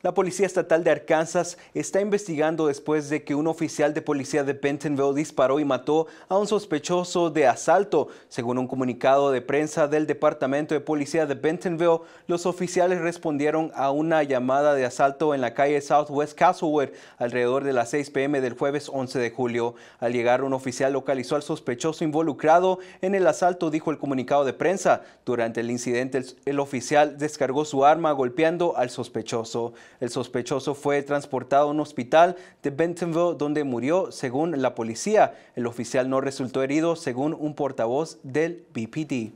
La Policía Estatal de Arkansas está investigando después de que un oficial de policía de Bentonville disparó y mató a un sospechoso de asalto. Según un comunicado de prensa del Departamento de Policía de Bentonville, los oficiales respondieron a una llamada de asalto en la calle Southwest Castlewood alrededor de las 6 p.m. del jueves 11 de julio. Al llegar, un oficial localizó al sospechoso involucrado en el asalto, dijo el comunicado de prensa. Durante el incidente, el oficial descargó su arma golpeando al sospechoso. El sospechoso fue transportado a un hospital de Bentonville donde murió según la policía. El oficial no resultó herido según un portavoz del BPD.